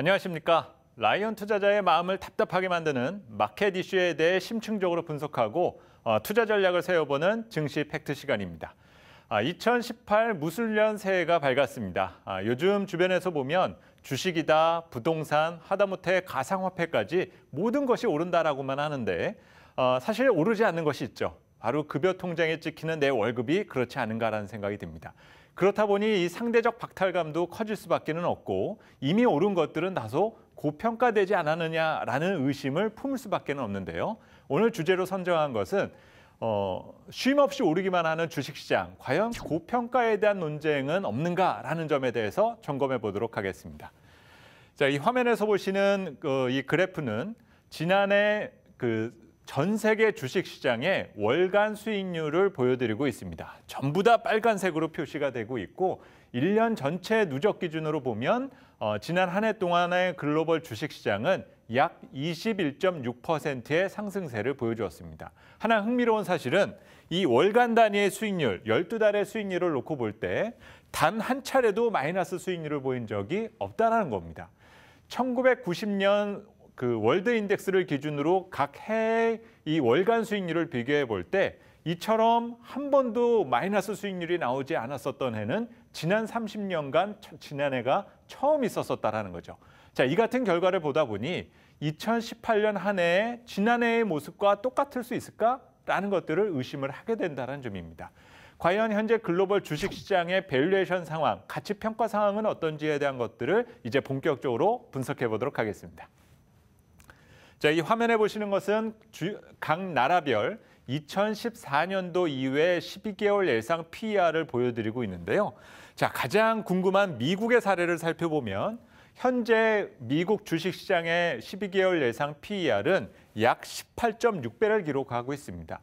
안녕하십니까. 라이언 투자자의 마음을 답답하게 만드는 마켓 이슈에 대해 심층적으로 분석하고 어, 투자 전략을 세워보는 증시 팩트 시간입니다. 2018 아, 무술년 새해가 밝았습니다. 아, 요즘 주변에서 보면 주식이다, 부동산, 하다못해 가상화폐까지 모든 것이 오른다라고만 하는데 어, 사실 오르지 않는 것이 있죠. 바로 급여 통장에 찍히는 내 월급이 그렇지 않은가라는 생각이 듭니다. 그렇다 보니 이 상대적 박탈감도 커질 수밖에는 없고 이미 오른 것들은 다소 고평가되지 않았느냐라는 의심을 품을 수밖에는 없는데요. 오늘 주제로 선정한 것은 어, 쉼없이 오르기만 하는 주식시장, 과연 고평가에 대한 논쟁은 없는가라는 점에 대해서 점검해 보도록 하겠습니다. 자, 이 화면에서 보시는 그, 이 그래프는 지난해 그전 세계 주식 시장의 월간 수익률을 보여드리고 있습니다. 전부 다 빨간색으로 표시가 되고 있고 1년 전체 누적 기준으로 보면 어, 지난 한 해 동안의 글로벌 주식 시장은 약 21.6%의 상승세를 보여주었습니다. 하나 흥미로운 사실은 이 월간 단위의 수익률, 12달의 수익률을 놓고 볼 때 단 한 차례도 마이너스 수익률을 보인 적이 없다는 겁니다. 1990년 그 월드 인덱스를 기준으로 각 해의 이 월간 수익률을 비교해 볼 때 이처럼 한 번도 마이너스 수익률이 나오지 않았었던 해는 지난 30년간 지난해가 처음 있었었다라는 거죠. 자, 이 같은 결과를 보다 보니 2018년 한 해에 지난해의 모습과 똑같을 수 있을까라는 것들을 의심을 하게 된다는 점입니다. 과연 현재 글로벌 주식시장의 밸류에이션 상황, 가치평가 상황은 어떤지에 대한 것들을 이제 본격적으로 분석해 보도록 하겠습니다. 자, 이 화면에 보시는 것은 주, 각 나라별 2014년도 이후에 12개월 예상 PER을 보여드리고 있는데요. 자, 가장 궁금한 미국의 사례를 살펴보면 현재 미국 주식시장의 12개월 예상 PER은 약 18.6배를 기록하고 있습니다.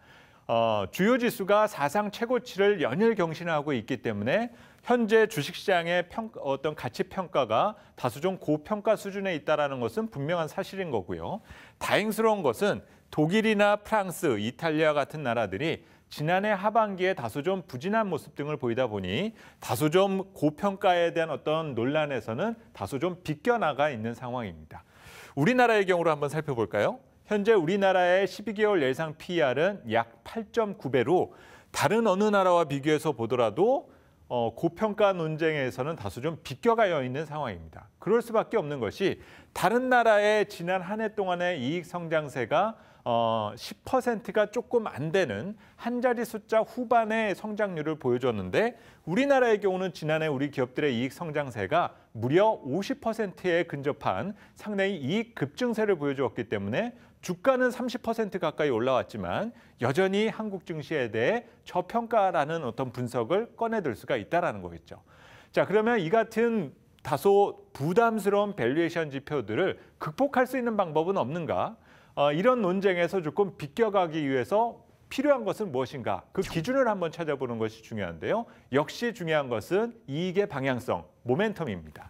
어, 주요 지수가 사상 최고치를 연일 경신하고 있기 때문에 현재 주식시장의 평, 어떤 가치평가가 다소 좀 고평가 수준에 있다는 것은 분명한 사실인 거고요. 다행스러운 것은 독일이나 프랑스, 이탈리아 같은 나라들이 지난해 하반기에 다소 좀 부진한 모습 등을 보이다 보니 다소 좀 고평가에 대한 어떤 논란에서는 다소 좀 비껴나가 있는 상황입니다. 우리나라의 경우를 한번 살펴볼까요? 현재 우리나라의 12개월 예상 PER은 약 8.9배로 다른 어느 나라와 비교해서 보더라도 어, 고평가 논쟁에서는 다소 좀 비껴가여 있는 상황입니다. 그럴 수밖에 없는 것이 다른 나라의 지난 한 해 동안의 이익 성장세가 어, 10%가 조금 안 되는 한 자리 숫자 후반의 성장률을 보여줬는데 우리나라의 경우는 지난해 우리 기업들의 이익 성장세가 무려 50%에 근접한 상당히 이익 급증세를 보여주었기 때문에 주가는 30% 가까이 올라왔지만 여전히 한국 증시에 대해 저평가라는 어떤 분석을 꺼내들 수가 있다는 거겠죠. 자, 그러면 이 같은 다소 부담스러운 밸류에이션 지표들을 극복할 수 있는 방법은 없는가? 어, 이런 논쟁에서 조금 비껴가기 위해서 필요한 것은 무엇인가? 그 기준을 한번 찾아보는 것이 중요한데요. 역시 중요한 것은 이익의 방향성, 모멘텀입니다.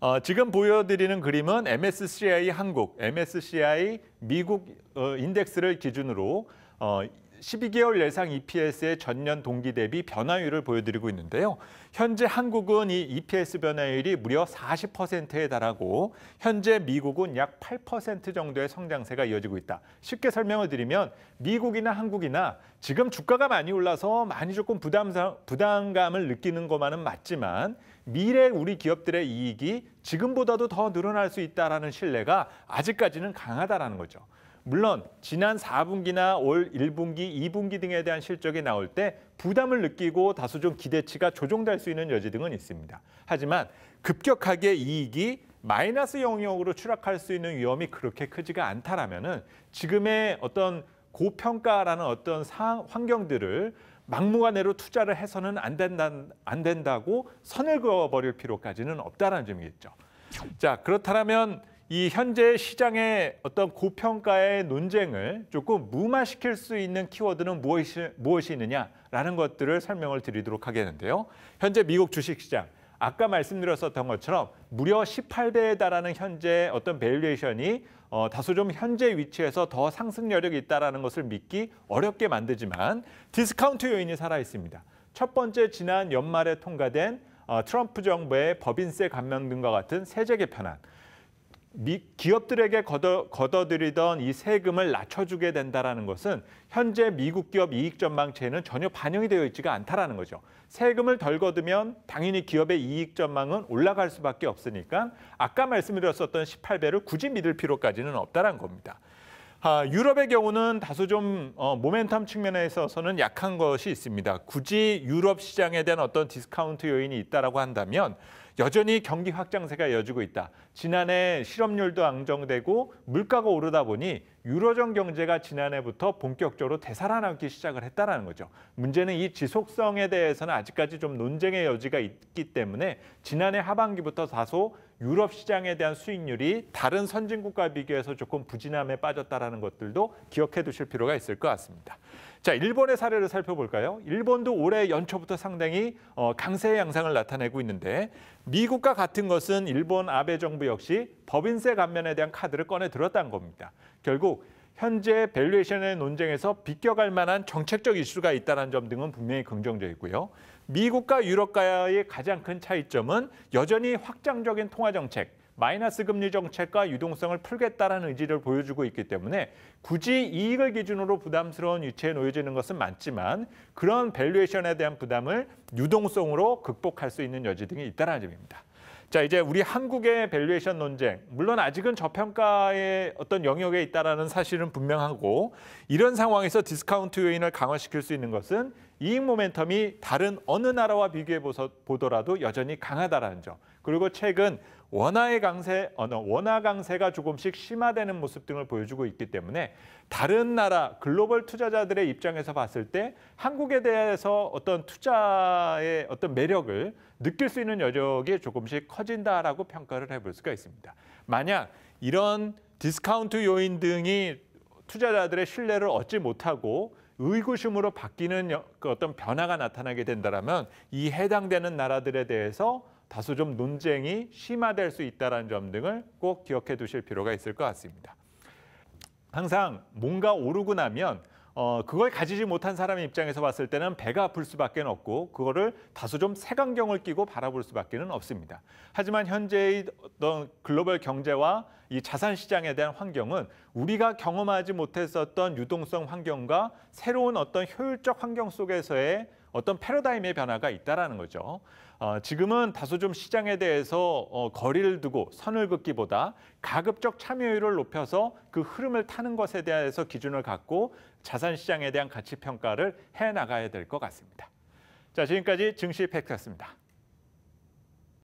어, 지금 보여드리는 그림은 MSCI 한국, MSCI 미국 어, 인덱스를 기준으로 어, 12개월 예상 EPS의 전년 동기 대비 변화율을 보여드리고 있는데요. 현재 한국은 이 EPS 변화율이 무려 40%에 달하고 현재 미국은 약 8% 정도의 성장세가 이어지고 있다. 쉽게 설명을 드리면 미국이나 한국이나 지금 주가가 많이 올라서 많이 조금 부담사, 부담감을 느끼는 것만은 맞지만 미래 우리 기업들의 이익이 지금보다도 더 늘어날 수 있다는 신뢰가 아직까지는 강하다는 거죠. 물론 지난 4분기나 올 1분기, 2분기 등에 대한 실적이 나올 때 부담을 느끼고 다소 좀 기대치가 조정될 수 있는 여지 등은 있습니다. 하지만 급격하게 이익이 마이너스 영역으로 추락할 수 있는 위험이 그렇게 크지가 않다라면 지금의 어떤 고평가라는 어떤 상, 환경들을 막무가내로 투자를 해서는 안, 된다, 안 된다고 선을 그어버릴 필요까지는 없다는 점이겠죠. 자 그렇다면 이 현재 시장의 어떤 고평가의 논쟁을 조금 무마시킬 수 있는 키워드는 무엇이, 무엇이 있느냐라는 것들을 설명을 드리도록 하겠는데요. 현재 미국 주식시장, 아까 말씀드렸었던 것처럼 무려 18배에 달하는 현재 어떤 밸류에이션이 어, 다소 좀 현재 위치에서 더 상승 여력이 있다는 것을 믿기 어렵게 만들지만 디스카운트 요인이 살아있습니다. 첫 번째 지난 연말에 통과된 어, 트럼프 정부의 법인세 감면 등과 같은 세제 개편안 기업들에게 걷어, 들이던이 세금을 낮춰주게 된다는 것은 현재 미국 기업 이익 전망치에는 전혀 반영이 되어 있지가 않다라는 거죠. 세금을 덜 걷으면 당연히 기업의 이익 전망은 올라갈 수밖에 없으니까 아까 말씀드렸었던 18배를 굳이 믿을 필요까지는 없다는 겁니다. 아, 유럽의 경우는 다소 좀 어, 모멘텀 측면에 있어서는 약한 것이 있습니다. 굳이 유럽 시장에 대한 어떤 디스카운트 요인이 있다라고 한다면 여전히 경기 확장세가 이어지고 있다. 지난해 실업률도 안정되고 물가가 오르다 보니 유로존 경제가 지난해부터 본격적으로 되살아나기 시작을 했다는 거죠. 문제는 이 지속성에 대해서는 아직까지 좀 논쟁의 여지가 있기 때문에 지난해 하반기부터 다소 유럽 시장에 대한 수익률이 다른 선진국과 비교해서 조금 부진함에 빠졌다는 것들도 기억해 두실 필요가 있을 것 같습니다. 자, 일본의 사례를 살펴볼까요? 일본도 올해 연초부터 상당히 어, 강세 양상을 나타내고 있는데 미국과 같은 것은 일본 아베 정부 역시 법인세 감면에 대한 카드를 꺼내 들었다는 겁니다. 결국 현재 밸류에이션의 논쟁에서 비껴갈 만한 정책적 이슈가 있다는 점 등은 분명히 긍정적이고요. 미국과 유럽과의 가장 큰 차이점은 여전히 확장적인 통화 정책, 마이너스 금리 정책과 유동성을 풀겠다라는 의지를 보여주고 있기 때문에 굳이 이익을 기준으로 부담스러운 위치에 놓여지는 것은 많지만 그런 밸류에이션에 대한 부담을 유동성으로 극복할 수 있는 여지 등이 있다는 점입니다. 자 이제 우리 한국의 밸류에이션 논쟁 물론 아직은 저평가의 어떤 영역에 있다라는 사실은 분명하고 이런 상황에서 디스카운트 요인을 강화시킬 수 있는 것은 이익 모멘텀이 다른 어느 나라와 비교해 보더라도 여전히 강하다라는 점. 그리고 최근 원화의 강세, 어, 원화 강세가 조금씩 심화되는 모습 등을 보여주고 있기 때문에 다른 나라 글로벌 투자자들의 입장에서 봤을 때 한국에 대해서 어떤 투자의 어떤 매력을 느낄 수 있는 여력이 조금씩 커진다라고 평가를 해볼 수가 있습니다. 만약 이런 디스카운트 요인 등이 투자자들의 신뢰를 얻지 못하고 의구심으로 바뀌는 그 어떤 변화가 나타나게 된다면 이 해당되는 나라들에 대해서 다소 좀 논쟁이 심화될 수 있다는 점 등을 꼭 기억해 두실 필요가 있을 것 같습니다. 항상 뭔가 오르고 나면 어, 그걸 가지지 못한 사람의 입장에서 봤을 때는 배가 아플 수밖에 없고 그거를 다소 좀 색안경을 끼고 바라볼 수밖에 는 없습니다. 하지만 현재의 어떤 글로벌 경제와 이 자산 시장에 대한 환경은 우리가 경험하지 못했었던 유동성 환경과 새로운 어떤 효율적 환경 속에서의 어떤 패러다임의 변화가 있다라는 거죠. 어, 지금은 다소 좀 시장에 대해서 어, 거리를 두고 선을 긋기보다 가급적 참여율을 높여서 그 흐름을 타는 것에 대해서 기준을 갖고 자산 시장에 대한 가치 평가를 해 나가야 될 것 같습니다. 자, 지금까지 증시 팩트였습니다.